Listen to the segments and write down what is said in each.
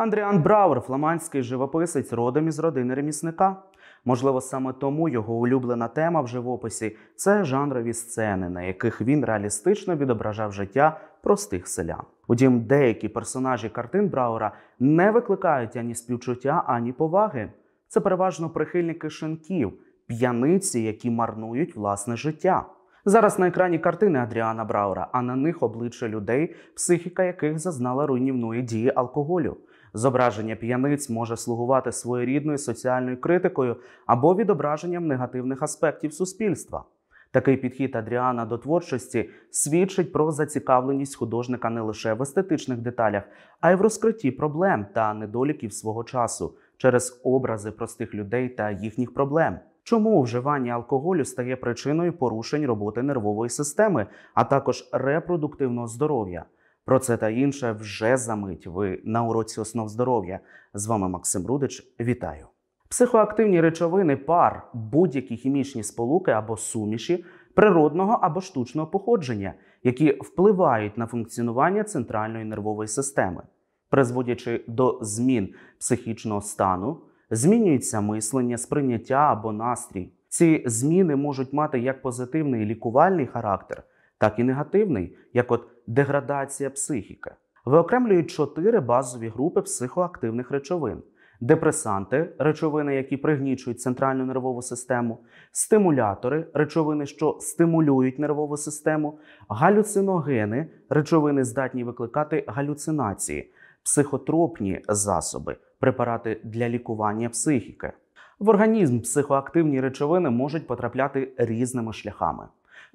Андріан Брауер, фламандський живописець, родом із родини ремісника. Можливо, саме тому його улюблена тема в живописі це жанрові сцени, на яких він реалістично відображав життя простих селян. Утім, деякі персонажі картин Брауера не викликають ані співчуття, ані поваги. Це переважно прихильники шинків, п'яниці, які марнують власне життя. Зараз на екрані картини Адріана Браура, а на них обличчя людей, психіка яких зазнала руйнівної дії алкоголю. Зображення п'яниць може слугувати своєрідною соціальною критикою або відображенням негативних аспектів суспільства. Такий підхід Адріана до творчості свідчить про зацікавленість художника не лише в естетичних деталях, а й в розкритті проблем та недоліків свого часу через образи простих людей та їхніх проблем. Чому вживання алкоголю стає причиною порушень роботи нервової системи, а також репродуктивного здоров'я? Про це та інше вже за мить. Ви на уроці основ здоров'я. З вами Максим Рудич. Вітаю! Психоактивні речовини пар, будь-які хімічні сполуки або суміші природного або штучного походження, які впливають на функціонування центральної нервової системи, призводячи до змін психічного стану, змінюється мислення, сприйняття або настрій. Ці зміни можуть мати як позитивний лікувальний характер, так і негативний, як от деградація психіки, виокремлюють чотири базові групи психоактивних речовин: депресанти, речовини, які пригнічують центральну нервову систему, стимулятори, речовини, що стимулюють нервову систему, галюциногени, речовини здатні викликати галюцинації, психотропні засоби, препарати для лікування психіки. В організм психоактивні речовини можуть потрапляти різними шляхами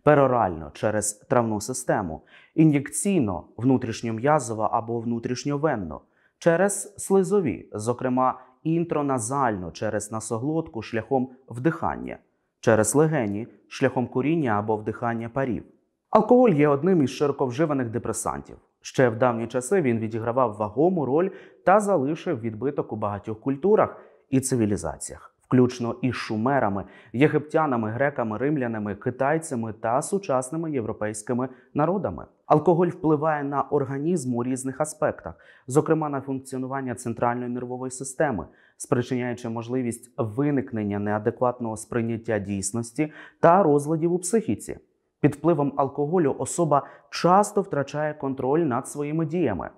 перорально через травну систему, ін'єкційно внутрішньом'язово або внутрішньовенно, через слизові, зокрема інтроназально через носоглотку шляхом вдихання, через легені шляхом куріння або вдихання парів. Алкоголь є одним із широковживаних депресантів. Ще в давні часи він відігравав вагому роль та залишив відбиток у багатьох культурах і цивілізаціях включно із шумерами, єгиптянами, греками, римлянами, китайцями та сучасними європейськими народами. Алкоголь впливає на організм у різних аспектах, зокрема на функціонування центральної нервової системи, спричиняючи можливість виникнення неадекватного сприйняття дійсності та розладів у психіці. Під впливом алкоголю особа часто втрачає контроль над своїми діями.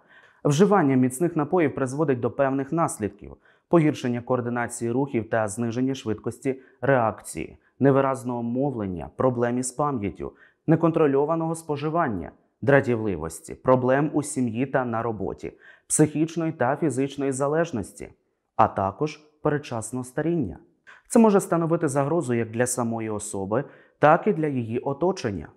Вживання міцних напоїв призводить до певних наслідків погіршення координації рухів та зниження швидкості реакції, невиразного мовлення, проблем з пам'яттю, неконтрольованого споживання, драдівливості, проблем у сім'ї та на роботі, психічної та фізичної залежності, а також передчасного старіння. Це може становити загрозу як для самої особи, так і для її оточення.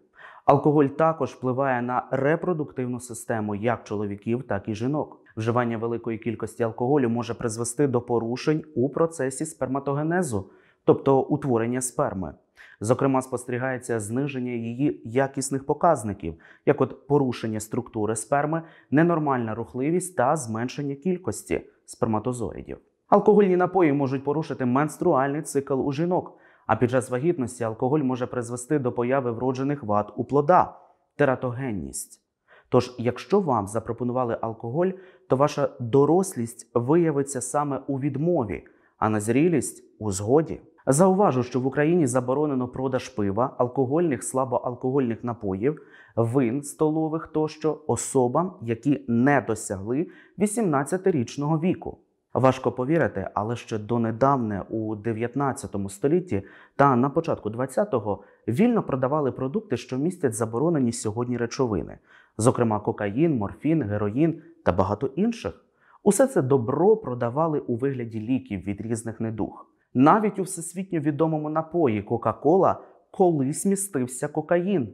Алкоголь також впливає на репродуктивну систему як чоловіків, так і жінок вживання великої кількості алкоголю може призвести до порушень у процесі сперматогенезу, тобто утворення сперми. Зокрема, спостерігається зниження її якісних показників, як от порушення структури сперми, ненормальна рухливість та зменшення кількості сперматозоїдів. Алкогольні напої можуть порушити менструальний цикл у жінок, а під час вагітності алкоголь може призвести до появи вроджених вад у плода тератогенність. Тож, якщо вам запропонували алкоголь, то ваша дорослість виявиться саме у відмові, а назрілість у згоді. Зауважу, що в Україні заборонено продаж пива, алкогольних, слабоалкогольних напоїв, вин столових тощо особам, які не досягли 18-річного віку. Важко повірити, але ще донедавне у 19 столітті та на початку 20-го вільно продавали продукти, що містять заборонені сьогодні речовини, зокрема кокаїн, морфін, героїн та багато інших. Усе це добро продавали у вигляді ліків від різних недуг. Навіть у всесвітньо відомому напої Кока-Кола колись містився кокаїн.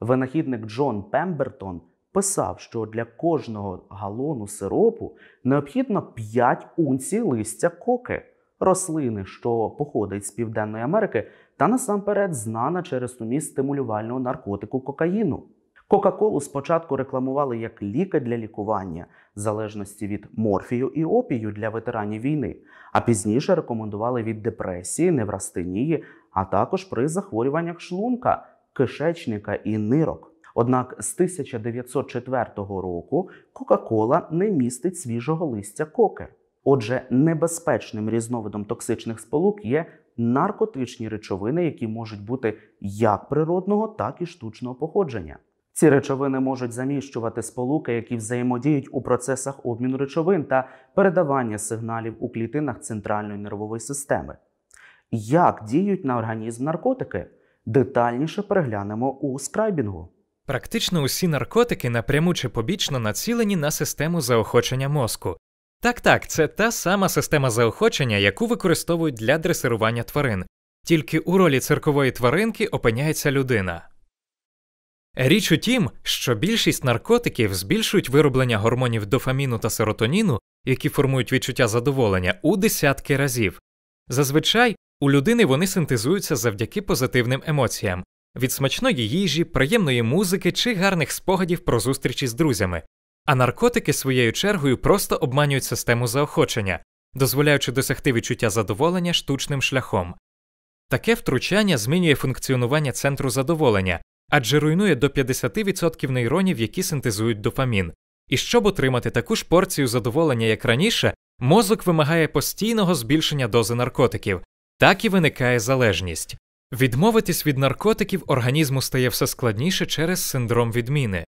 Винахідник Джон Пембертон писав, що для кожного галону сиропу необхідно 5 унцій листя коки, рослини, що походить з Південної Америки, та насамперед знана через суміст стимулювального наркотику кокаїну. Кока-колу спочатку рекламували як ліки для лікування, в залежності від морфію і опію для ветеранів війни, а пізніше рекомендували від депресії, неврастенії, а також при захворюваннях шлунка, кишечника і нирок. Однак з 1904 року Кока-Кола не містить свіжого листя коки. Отже, небезпечним різновидом токсичних сполук є наркотичні речовини, які можуть бути як природного, так і штучного походження. Ці речовини можуть заміщувати сполуки, які взаємодіють у процесах обміну речовин та передавання сигналів у клітинах центральної нервової системи. Як діють на організм наркотики? Детальніше переглянемо у скрайбінгу. Практично усі наркотики напряму чи побічно націлені на систему заохочення мозку. Так, так, це та сама система заохочення, яку використовують для дресирування тварин, тільки у ролі циркової тваринки опиняється людина. Річ у тім, що більшість наркотиків збільшують вироблення гормонів дофаміну та серотоніну, які формують відчуття задоволення, у десятки разів. Зазвичай у людини вони синтезуються завдяки позитивним емоціям від смачної їжі, приємної музики чи гарних спогадів про зустрічі з друзями, а наркотики своєю чергою просто обманюють систему заохочення, дозволяючи досягти відчуття задоволення штучним шляхом. Таке втручання змінює функціонування центру задоволення адже руйнує до 50% нейронів, які синтезують дофамін. І щоб отримати таку ж порцію задоволення, як раніше, мозок вимагає постійного збільшення дози наркотиків, так і виникає залежність. Відмовитись від наркотиків організму стає все складніше через синдром відміни.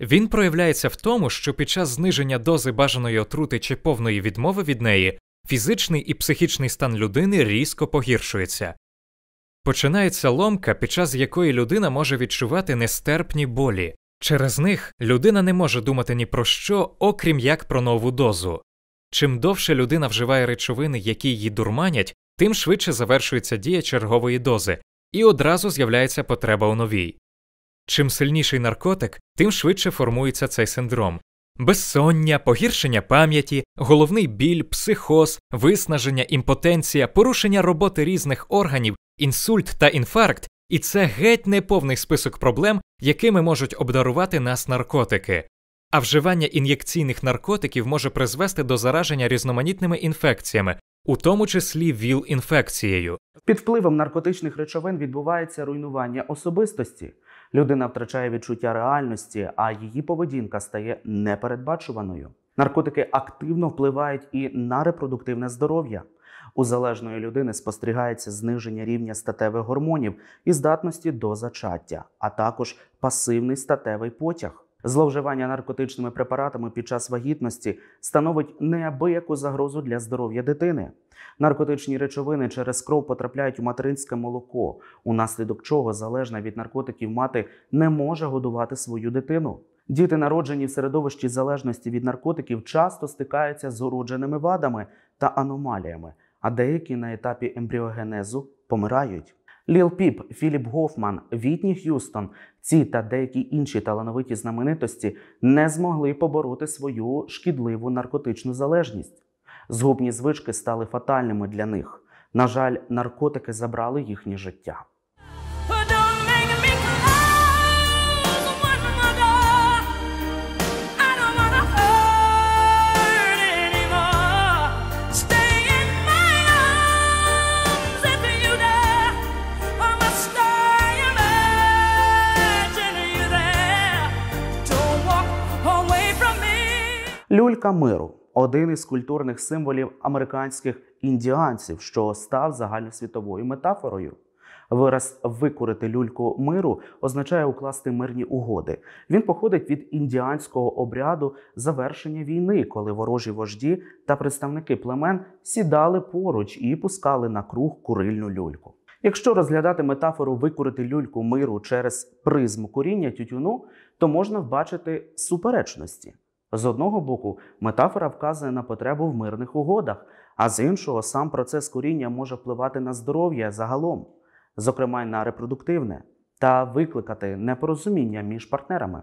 Він проявляється в тому, що під час зниження дози бажаної отрути чи повної відмови від неї фізичний і психічний стан людини різко погіршується. Починається ломка, під час якої людина може відчувати нестерпні болі. Через них людина не може думати ні про що, окрім як про нову дозу. Чим довше людина вживає речовини, які її дурманять, тим швидше завершується дія чергової дози, і одразу з'являється потреба у новій. Чим сильніший наркотик, тим швидше формується цей синдром безсоння, погіршення пам'яті, головний біль, психоз, виснаження, імпотенція, порушення роботи різних органів інсульт та інфаркт, і це геть неповний список проблем, якими можуть обдарувати нас наркотики. А вживання ін'єкційних наркотиків може призвести до зараження різноманітними інфекціями, у тому числі ВІЛ-інфекцією. Під впливом наркотичних речовин відбувається руйнування особистості. Людина втрачає відчуття реальності, а її поведінка стає непередбачуваною. Наркотики активно впливають і на репродуктивне здоров'я. У залежної людини спостерігається зниження рівня статевих гормонів і здатності до зачаття, а також пасивний статевий потяг. Зловживання наркотичними препаратами під час вагітності становить неабияку загрозу для здоров'я дитини. Наркотичні речовини через кров потрапляють у материнське молоко, унаслідок чого залежна від наркотиків мати не може годувати свою дитину. Діти, народжені в середовищі залежності від наркотиків, часто стикаються з уродженими вадами та аномаліями, а деякі на етапі ембріогенезу помирають. Ліл Піп, Філіп Гофман, Вітні Х'юстон, ці та деякі інші талановиті знаменитості не змогли побороти свою шкідливу наркотичну залежність. Згубні звички стали фатальними для них. На жаль, наркотики забрали їхнє життя. Люлька миру один із культурних символів американських індіанців, що став загальносвітовою метафорою. Вираз викорити люльку миру означає укласти мирні угоди. Він походить від індіанського обряду завершення війни, коли ворожі вожді та представники племен сідали поруч і пускали на круг курильну люльку. Якщо розглядати метафору викурити люльку миру через призму коріння тютюну, то можна вбачити суперечності. З одного боку, метафора вказує на потребу в мирних угодах, а з іншого, сам процес куріння може впливати на здоров'я загалом, зокрема й на репродуктивне, та викликати непорозуміння між партнерами.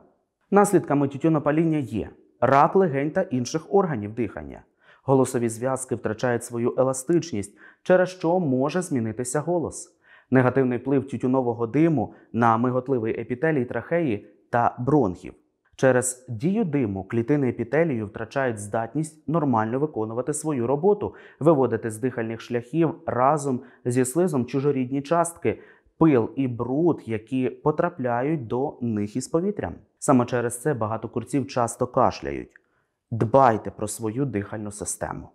Наслідками тютюнопаління є рак легень та інших органів дихання. Голосові зв'язки втрачають свою еластичність, через що може змінитися голос. Негативний вплив тютюнового диму на миготливий епітелій трахеї та бронхів. Через дію диму клітини епітелію втрачають здатність нормально виконувати свою роботу, виводити з дихальних шляхів разом зі слизом чужорідні частки, пил і бруд, які потрапляють до них із повітрям. Саме через це багато курців часто кашляють. Дбайте про свою дихальну систему.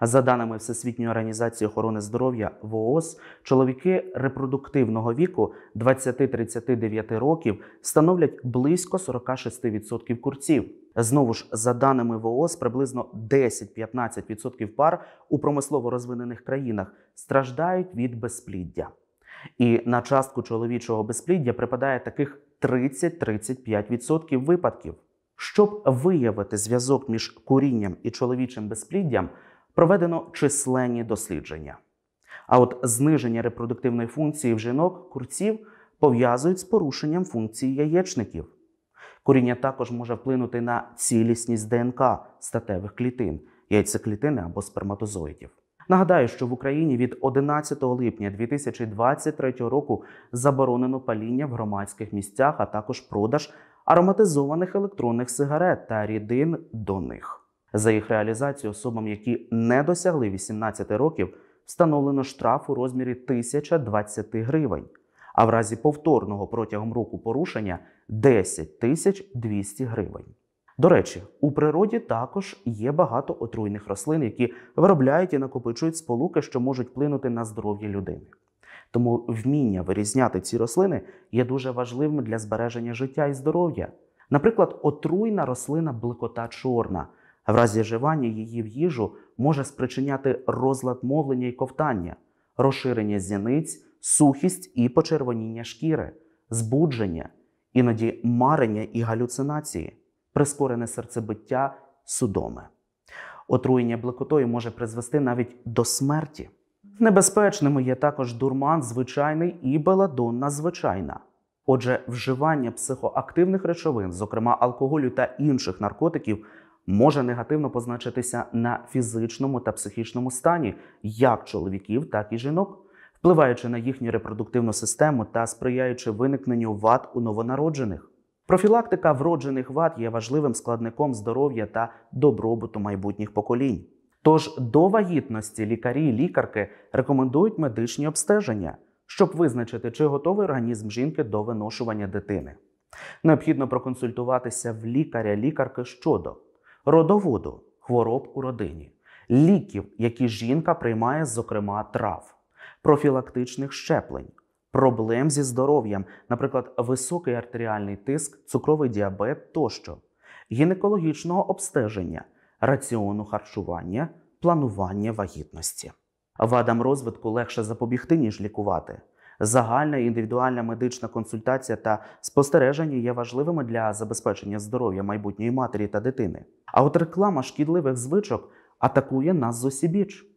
За даними Всесвітньої організації охорони здоров'я ВООЗ, чоловіки репродуктивного віку 20-39 років становлять близько 46% курців. Знову ж, за даними ВООЗ, приблизно 10-15% пар у промислово розвинених країнах страждають від безпліддя. І на частку чоловічого безпліддя припадає таких 30-35% випадків. Щоб виявити зв'язок між курінням і чоловічим безпліддям проведено численні дослідження. А от зниження репродуктивної функції в жінок курців пов'язують з порушенням функції яєчників. Куріння також може вплинути на цілісність ДНК статевих клітин, яйцеклітини або сперматозоїдів. Нагадаю, що в Україні від 11 липня 2023 року заборонено паління в громадських місцях, а також продаж ароматизованих електронних сигарет та рідин до них. За їх реалізацію особам, які не досягли 18 років, встановлено штраф у розмірі 1020 гривень, а в разі повторного протягом року порушення 10 тисяч 200 гривень. До речі, у природі також є багато отруйних рослин, які виробляють і накопичують сполуки, що можуть вплинути на здоров'я людини. Тому вміння вирізняти ці рослини є дуже важливим для збереження життя і здоров'я. Наприклад, отруйна рослина блекота чорна. В разі вживання її в їжу може спричиняти розлад мовлення і ковтання, розширення зіниць, сухість і почервоніння шкіри, збудження, іноді марення і галюцинації, прискорене серцебиття, судоми. Отруєння блокотою може призвести навіть до смерті. Небезпечними є також дурман звичайний і баладонна звичайна. Отже, вживання психоактивних речовин, зокрема алкоголю та інших наркотиків, може негативно позначитися на фізичному та психічному стані як чоловіків, так і жінок, впливаючи на їхню репродуктивну систему та сприяючи виникненню вад у новонароджених. Профілактика вроджених вад є важливим складником здоров'я та добробуту майбутніх поколінь. Тож до вагітності лікарі і лікарки рекомендують медичні обстеження, щоб визначити, чи готовий організм жінки до виношування дитини. Необхідно проконсультуватися в лікаря-лікарки щодо родоводу хвороб у родині, ліків, які жінка приймає, зокрема трав, профілактичних щеплень, проблем зі здоров'ям, наприклад, високий артеріальний тиск, цукровий діабет тощо, гінекологічного обстеження, раціону харчування, планування вагітності. Вадам розвитку легше запобігти, ніж лікувати загальна індивідуальна медична консультація та спостереження є важливими для забезпечення здоров'я майбутньої матері та дитини. А от реклама шкідливих звичок атакує нас зосібіч.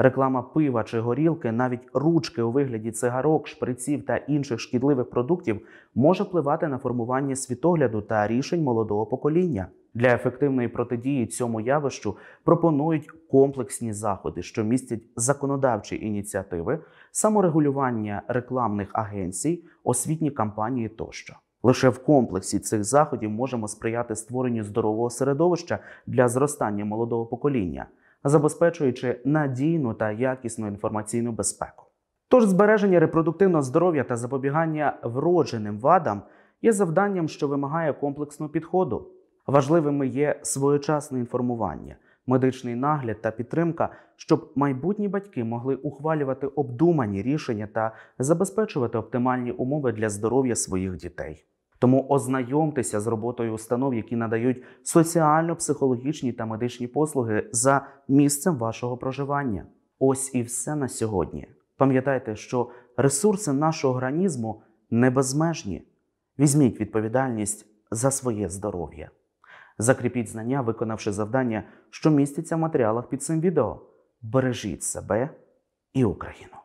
Реклама пива чи горілки, навіть ручки у вигляді цигарок, шприців та інших шкідливих продуктів може впливати на формування світогляду та рішень молодого покоління. Для ефективної протидії цьому явищу пропонують комплексні заходи, що містять законодавчі ініціативи, саморегулювання рекламних агенцій, освітні кампанії тощо. Лише в комплексі цих заходів можемо сприяти створенню здорового середовища для зростання молодого покоління, забезпечуючи надійну та якісну інформаційну безпеку. Тож збереження репродуктивного здоров'я та запобігання вродженим вадам є завданням, що вимагає комплексного підходу. Важливими є своєчасне інформування, медичний нагляд та підтримка, щоб майбутні батьки могли ухвалювати обдумані рішення та забезпечувати оптимальні умови для здоров'я своїх дітей. Тому ознайомтеся з роботою установ, які надають соціально-психологічні та медичні послуги за місцем вашого проживання. Ось і все на сьогодні. Пам'ятайте, що ресурси нашого організму не безмежні. Візьміть відповідальність за своє здоров'я. Закріпіть знання, виконавши завдання, що міститься в матеріалах під цим відео. Бережіть себе і Україну!